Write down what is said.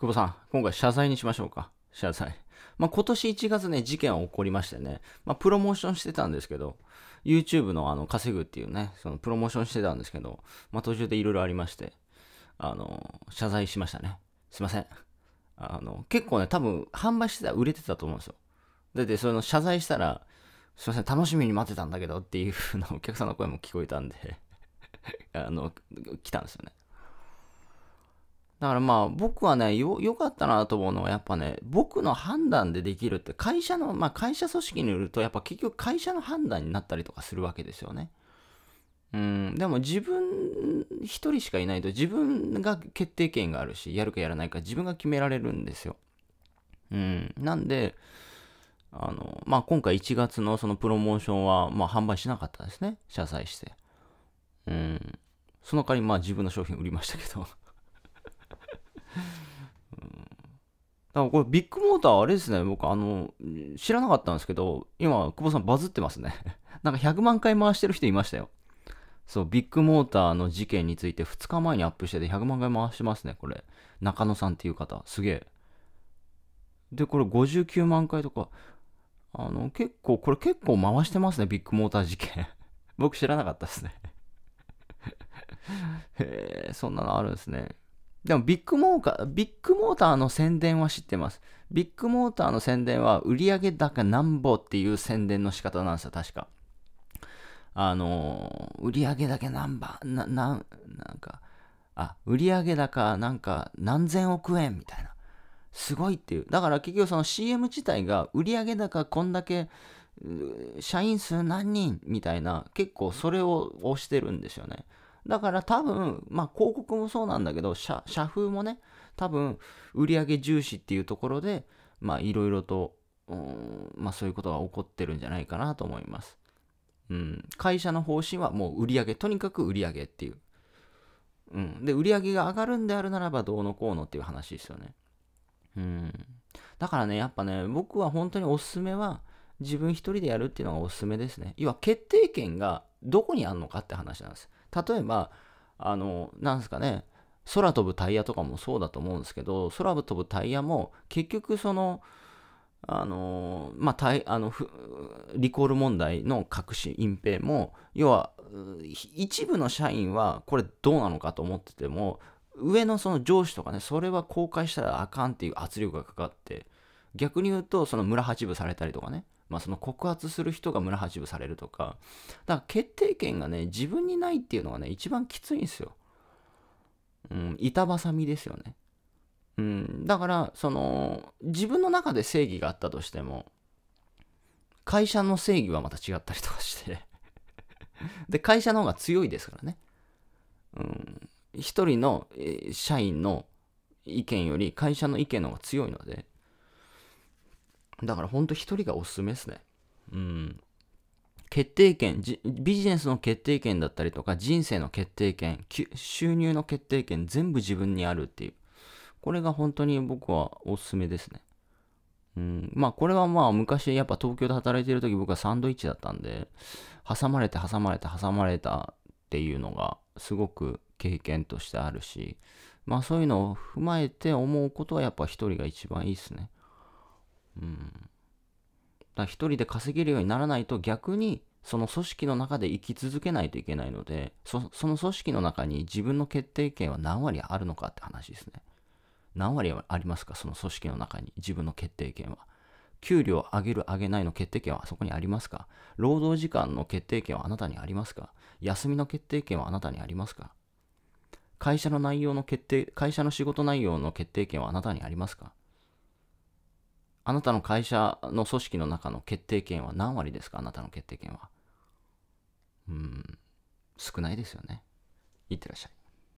久保さん、今回謝罪にしましょうか。謝罪。まあ、今年1月ね、事件は起こりましてね、まあ、プロモーションしてたんですけど、YouTube のあの稼ぐっていうね、そのプロモーションしてたんですけど、まあ、途中でいろいろありまして、あの、謝罪しましたね。すいません。あの、結構ね、多分、販売してたら売れてたと思うんですよ。だって、その謝罪したら、すいません、楽しみに待ってたんだけどっていう風なお客さんの声も聞こえたんで あの、来たんですよね。だからまあ僕はね、よ、良かったなと思うのはやっぱね、僕の判断でできるって会社の、まあ会社組織によるとやっぱ結局会社の判断になったりとかするわけですよね。うん、でも自分一人しかいないと自分が決定権があるし、やるかやらないか自分が決められるんですよ。うん、なんで、あの、まあ今回1月のそのプロモーションは、まあ販売しなかったですね。謝罪して。うん。その代わりまあ自分の商品売りましたけど。だからこれビッグモーターあれですね、僕あの、知らなかったんですけど、今、久保さんバズってますね。なんか100万回回してる人いましたよ。そう、ビッグモーターの事件について2日前にアップしてて100万回回してますね、これ。中野さんっていう方、すげえ。で、これ59万回とか、あの、結構、これ結構回してますね、ビッグモーター事件。僕知らなかったですね へえ、そんなのあるんですね。でもビッグモーー、ビッグモーターの宣伝は知ってます。ビッグモーターの宣伝は売上高なんぼっていう宣伝の仕方なんですよ、確か。あのー、売上だけ何番、な、な、なんか、あ、売上高なんか何千億円みたいな。すごいっていう。だから結局その CM 自体が売上高こんだけ、社員数何人みたいな、結構それを推してるんですよね。だから多分、まあ、広告もそうなんだけど、社社風もね、多分、売上重視っていうところで、まあ、いろいろと、まあ、そういうことが起こってるんじゃないかなと思います。うん、会社の方針はもう売上とにかく売上っていう。うん、で、売上が上がるんであるならばどうのこうのっていう話ですよね。うん。だからね、やっぱね、僕は本当におすすめは、自分一人でやるっていうのがおすすめですね。要は決定権がどこにあるのかって話なんです。例えば、あの、なんですかね、空飛ぶタイヤとかもそうだと思うんですけど、空飛ぶタイヤも結局その、あのまあ、たいあのリコール問題の隠し隠蔽も要は一部の社員はこれどうなのかと思ってても上のその上司とかねそれは公開したらあかんっていう圧力がかかって逆に言うと、その村八分されたりとかね、まあ、その告発する人が村八分されるとか、だから決定権がね、自分にないっていうのがね、一番きついんですよ。うん、板挟みですよね。うん、だから、その、自分の中で正義があったとしても、会社の正義はまた違ったりとかしてで、会社の方が強いですからね。うん、一人の、え社員の意見より会社の意見の方が強いので、だからほんと一人がおすすめですね。うん。決定権ビジネスの決定権だったりとか、人生の決定権、収入の決定権、全部自分にあるっていう。これが本当に僕はおすすめですね。うん、まあこれはまあ昔やっぱ東京で働いてる時僕はサンドイッチだったんで挟まれて挟まれて挟まれたっていうのがすごく経験としてあるしまあそういうのを踏まえて思うことはやっぱ一人が一番いいですね。うん。だ一人で稼げるようにならないと逆にその組織の中で生き続けないといけないのでその組織の中に自分の決定権は何割あるのかって話ですね何割ありますかその組織の中に自分の決定権は給料上げる上げないの決定権はそこにありますか労働時間の決定権はあなたにありますか休みの決定権はあなたにありますか会社の内容の決定会社の仕事内容の決定権はあなたにありますかあなたの会社の組織の中の決定権は何割ですかあなたの決定権は。うん、少ないですよね。いってらっしゃい。